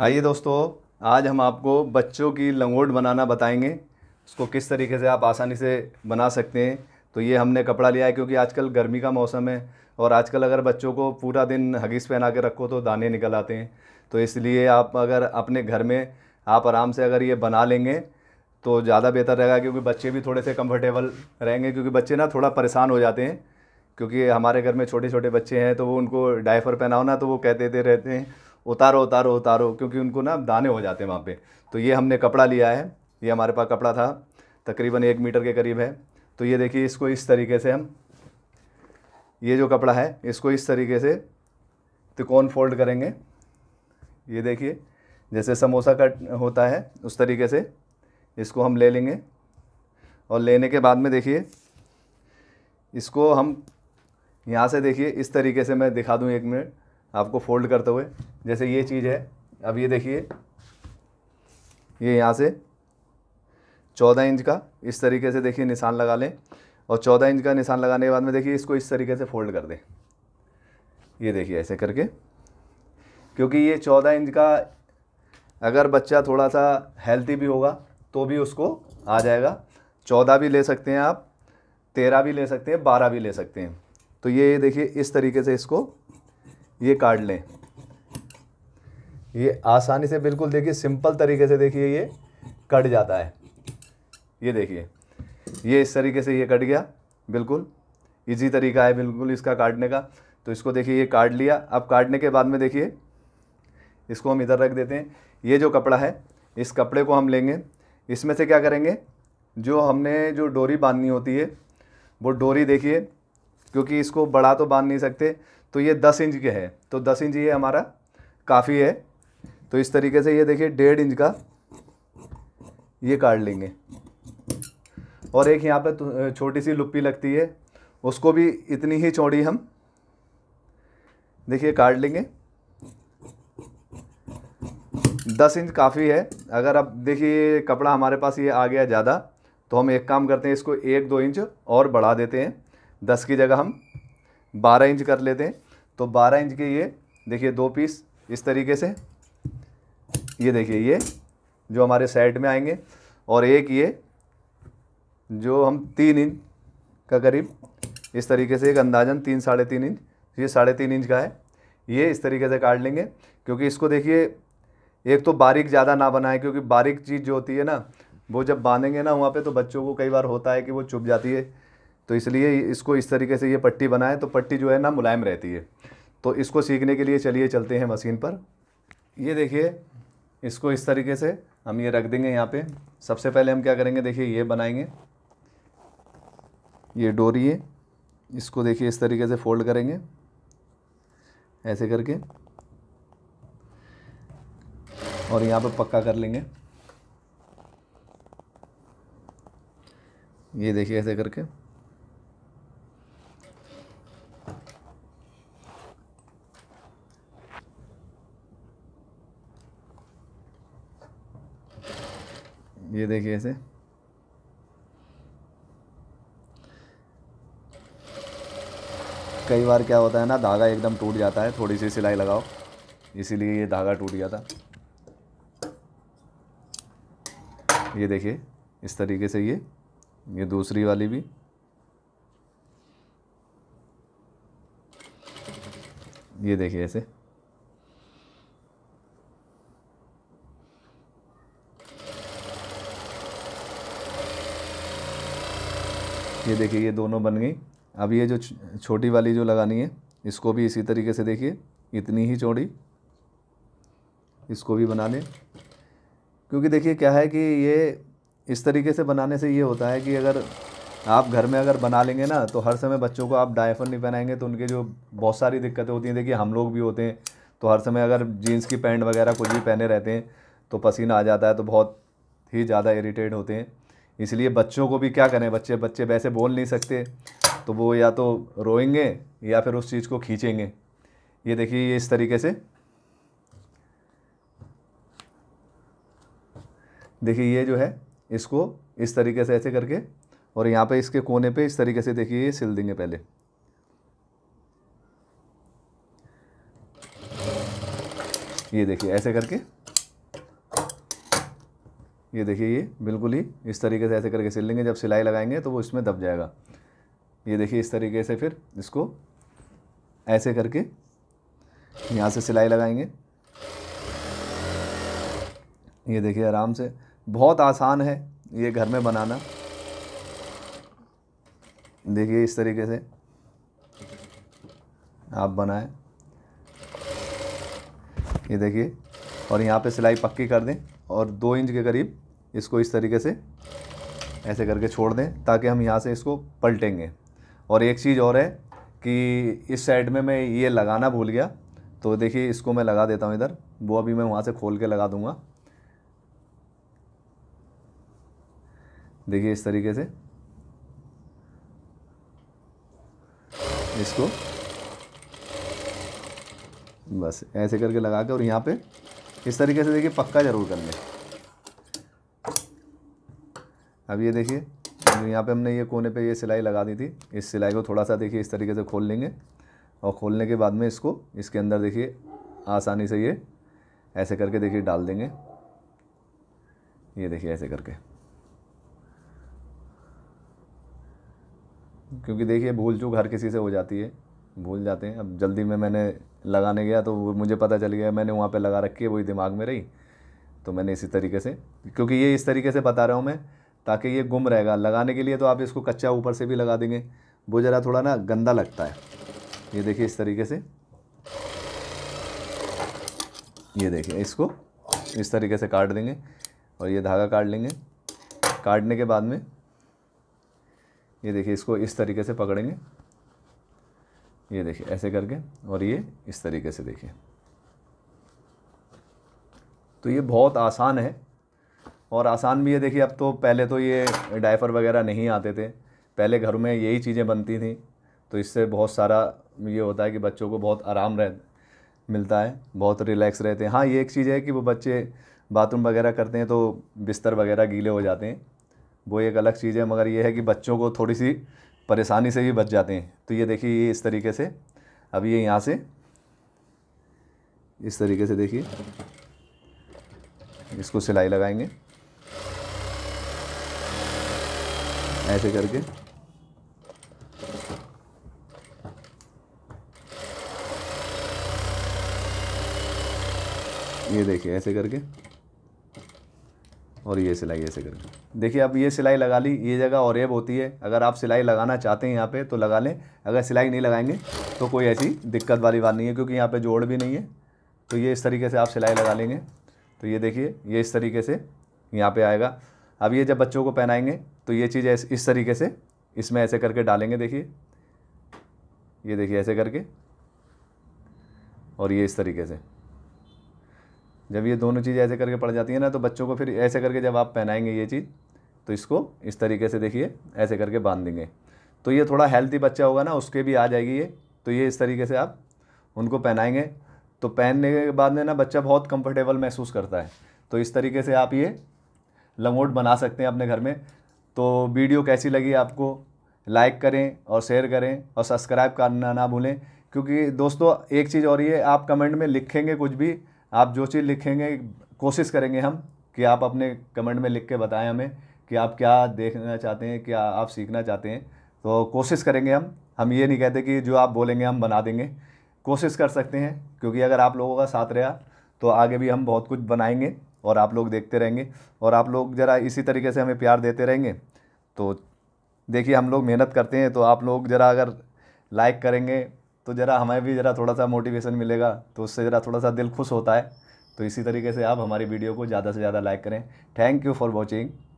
आइए दोस्तों आज हम आपको बच्चों की लंगोट बनाना बताएंगे उसको किस तरीके से आप आसानी से बना सकते हैं तो ये हमने कपड़ा लिया है क्योंकि आजकल गर्मी का मौसम है और आजकल अगर बच्चों को पूरा दिन हगीस पहना के रखो तो दाने निकल आते हैं तो इसलिए आप अगर अपने घर में आप आराम से अगर ये बना लेंगे तो ज़्यादा बेहतर रहेगा क्योंकि बच्चे भी थोड़े से कंफर्टेबल रहेंगे क्योंकि बच्चे ना थोड़ा परेशान हो जाते हैं क्योंकि हमारे घर में छोटे छोटे बच्चे हैं तो वो उनको डायफर पहनाओ ना तो वो कह देते रहते हैं उतारो उतारो उतारो क्योंकि उनको ना दाने हो जाते हैं वहाँ पे तो ये हमने कपड़ा लिया है ये हमारे पास कपड़ा था तकरीबन एक मीटर के करीब है तो ये देखिए इसको इस तरीके से हम ये जो कपड़ा है इसको इस तरीके से तिकोन फोल्ड करेंगे ये देखिए जैसे समोसा कट होता है उस तरीके से इसको हम ले लेंगे और लेने के बाद में देखिए इसको हम यहाँ से देखिए इस तरीके से मैं दिखा दूँ एक मिनट आपको फोल्ड करते हुए जैसे ये चीज़ है अब ये देखिए ये यहाँ से चौदह इंच का इस तरीके से देखिए निशान लगा लें और चौदह इंच का निशान लगाने के बाद में देखिए इसको इस तरीके से फोल्ड कर दें ये देखिए ऐसे करके क्योंकि ये चौदह इंच का अगर बच्चा थोड़ा सा हेल्थी भी होगा तो भी उसको आ जाएगा चौदह भी ले सकते हैं आप तेरह भी ले सकते हैं बारह भी ले सकते हैं तो ये देखिए इस तरीके से इसको ये काट लें ये आसानी से बिल्कुल देखिए सिंपल तरीके से देखिए ये कट जाता है ये देखिए ये इस तरीके से ये कट गया बिल्कुल इजी तरीका है बिल्कुल इसका काटने का तो इसको देखिए ये काट लिया अब काटने के बाद में देखिए इसको हम इधर रख देते हैं ये जो कपड़ा है इस कपड़े को हम लेंगे इसमें से क्या करेंगे जो हमने जो डोरी बांधनी होती है वो डोरी देखिए क्योंकि इसको बड़ा तो बांध नहीं सकते तो ये दस इंच के है तो दस इंच ये हमारा काफ़ी है तो इस तरीके से ये देखिए डेढ़ इंच का ये काट लेंगे और एक यहाँ पे तो, छोटी सी लुप्पी लगती है उसको भी इतनी ही चौड़ी हम देखिए काट लेंगे दस इंच काफ़ी है अगर आप देखिए कपड़ा हमारे पास ये आ गया ज़्यादा तो हम एक काम करते हैं इसको एक दो इंच और बढ़ा देते हैं दस की जगह हम बारह इंच कर लेते हैं तो बारह इंच के ये देखिए दो पीस इस तरीके से ये देखिए ये जो हमारे सेट में आएंगे और एक ये जो हम तीन इंच का करीब इस तरीके से एक अंदाजन तीन साढ़े तीन इंच ये साढ़े तीन इंच का है ये इस तरीके से काट लेंगे क्योंकि इसको देखिए एक तो बारीक ज़्यादा ना बनाए क्योंकि बारीक चीज़ जो होती है ना वो जब बांधेंगे ना वहाँ पे तो बच्चों को कई बार होता है कि वो चुप जाती है तो इसलिए इसको इस तरीके से ये पट्टी बनाएं तो पट्टी जो है ना मुलायम रहती है तो इसको सीखने के लिए चलिए चलते हैं मशीन पर ये देखिए इसको इस तरीके से हम ये रख देंगे यहाँ पे सबसे पहले हम क्या करेंगे देखिए ये बनाएंगे ये डोरी है इसको देखिए इस तरीके से फोल्ड करेंगे ऐसे करके और यहाँ पे पक्का कर लेंगे ये देखिए ऐसे करके ये देखिए ऐसे कई बार क्या होता है ना धागा एकदम टूट जाता है थोड़ी सी सिलाई लगाओ इसीलिए ये धागा टूट गया था ये देखिए इस तरीके से ये ये दूसरी वाली भी ये देखिए ऐसे ये देखिए ये दोनों बन गई अब ये जो छोटी वाली जो लगानी है इसको भी इसी तरीके से देखिए इतनी ही चौड़ी इसको भी बना लें क्योंकि देखिए क्या है कि ये इस तरीके से बनाने से ये होता है कि अगर आप घर में अगर बना लेंगे ना तो हर समय बच्चों को आप डायफन नहीं पहनाएंगे तो उनके जो बहुत सारी दिक्कतें होती हैं देखिए हम लोग भी होते हैं तो हर समय अगर जीन्स की पैंट वगैरह कुछ भी पहने रहते हैं तो पसीना आ जाता है तो बहुत ही ज़्यादा इरीटेट होते हैं इसलिए बच्चों को भी क्या करें बच्चे बच्चे वैसे बोल नहीं सकते तो वो या तो रोएंगे या फिर उस चीज़ को खींचेंगे ये देखिए ये इस तरीके से देखिए ये जो है इसको इस तरीके से ऐसे करके और यहाँ पे इसके कोने पे इस तरीके से देखिए ये सिल देंगे पहले ये देखिए ऐसे करके ये देखिए ये बिल्कुल ही इस तरीके से ऐसे करके सिल लेंगे जब सिलाई लगाएंगे तो वो इसमें दब जाएगा ये देखिए इस तरीके से फिर इसको ऐसे करके यहाँ से सिलाई लगाएंगे ये देखिए आराम से बहुत आसान है ये घर में बनाना देखिए इस तरीके से आप बनाएं ये देखिए और यहाँ पे सिलाई पक्की कर दें और दो इंच के करीब इसको इस तरीके से ऐसे करके छोड़ दें ताकि हम यहाँ से इसको पलटेंगे और एक चीज़ और है कि इस साइड में मैं ये लगाना भूल गया तो देखिए इसको मैं लगा देता हूँ इधर वो अभी मैं वहाँ से खोल के लगा दूँगा देखिए इस तरीके से इसको बस ऐसे करके लगा के और यहाँ पे इस तरीके से देखिए पक्का ज़रूर कर लें अब ये देखिए तो यहाँ पे हमने ये कोने पे ये सिलाई लगा दी थी इस सिलाई को थोड़ा सा देखिए इस तरीके से खोल लेंगे और खोलने के बाद में इसको इसके अंदर देखिए आसानी से ये ऐसे करके देखिए डाल देंगे ये देखिए ऐसे करके क्योंकि देखिए भूल चूक हर किसी से हो जाती है भूल जाते हैं अब जल्दी में मैंने लगाने गया तो मुझे पता चल गया मैंने वहाँ पे लगा रखी है वही दिमाग में रही तो मैंने इसी तरीके से क्योंकि ये इस तरीके से बता रहा हूँ मैं ताकि ये गुम रहेगा लगाने के लिए तो आप इसको कच्चा ऊपर से भी लगा देंगे वो ज़रा थोड़ा ना गंदा लगता है ये देखिए इस तरीके से ये देखिए इसको इस तरीके से काट देंगे और ये धागा काट लेंगे काटने के बाद में ये देखिए इसको इस तरीके से पकड़ेंगे ये देखिए ऐसे करके और ये इस तरीके से देखिए तो ये बहुत आसान है और आसान भी है देखिए अब तो पहले तो ये डायफर वगैरह नहीं आते थे पहले घर में यही चीज़ें बनती थी तो इससे बहुत सारा ये होता है कि बच्चों को बहुत आराम रह मिलता है बहुत रिलैक्स रहते हैं हाँ ये एक चीज़ है कि वो बच्चे बाथरूम वगैरह करते हैं तो बिस्तर वगैरह गीले हो जाते हैं वो एक अलग चीज़ है मगर ये है कि बच्चों को थोड़ी सी परेशानी से भी बच जाते हैं तो ये देखिए ये इस तरीके से अब ये यहाँ से इस तरीके से देखिए इसको सिलाई लगाएंगे ऐसे करके ये देखिए ऐसे करके और ये सिलाई ऐसे करके देखिए आप ये सिलाई लगा ली ये जगह और एब होती है अगर आप सिलाई लगाना चाहते हैं यहाँ पे तो लगा लें अगर सिलाई नहीं लगाएंगे तो कोई ऐसी दिक्कत वाली बात नहीं है क्योंकि यहाँ पे जोड़ भी नहीं है तो ये इस तरीके से आप सिलाई लगा लेंगे तो ये देखिए ये इस तरीके से यहाँ पर आएगा अब ये जब बच्चों को पहनाएंगे तो ये चीज़ इस तरीके से इसमें ऐसे करके डालेंगे देखिए ये देखिए ऐसे करके और ये इस तरीके से जब ये दोनों चीज़ें ऐसे करके पड़ जाती है ना तो बच्चों को फिर ऐसे करके जब आप पहनाएंगे ये चीज़ तो इसको इस तरीके से देखिए ऐसे करके बांध देंगे तो ये थोड़ा हेल्थी बच्चा होगा ना उसके भी आ जाएगी ये तो ये इस तरीके से आप उनको पहनाएंगे तो पहनने के बाद में ना बच्चा बहुत कंफर्टेबल महसूस करता है तो इस तरीके से आप ये लंगोट बना सकते हैं अपने घर में तो वीडियो कैसी लगी आपको लाइक करें और शेयर करें और सब्सक्राइब करना ना भूलें क्योंकि दोस्तों एक चीज़ और ये आप कमेंट में लिखेंगे कुछ भी आप जो चीज़ लिखेंगे कोशिश करेंगे हम कि आप अपने कमेंट में लिख के बताएं हमें कि आप क्या देखना चाहते हैं क्या आप सीखना चाहते हैं तो कोशिश करेंगे हम हम ये नहीं कहते कि जो आप बोलेंगे हम बना देंगे कोशिश कर सकते हैं क्योंकि अगर आप लोगों का साथ रहा तो आगे भी हम बहुत कुछ बनाएंगे और आप लोग देखते रहेंगे और आप लोग ज़रा इसी तरीके से हमें प्यार देते रहेंगे तो देखिए हम लोग मेहनत करते हैं तो आप लोग ज़रा अगर लाइक करेंगे तो ज़रा हमें भी ज़रा थोड़ा सा मोटिवेशन मिलेगा तो उससे ज़रा थोड़ा सा दिल खुश होता है तो इसी तरीके से आप हमारी वीडियो को ज़्यादा से ज़्यादा लाइक करें थैंक यू फॉर वॉचिंग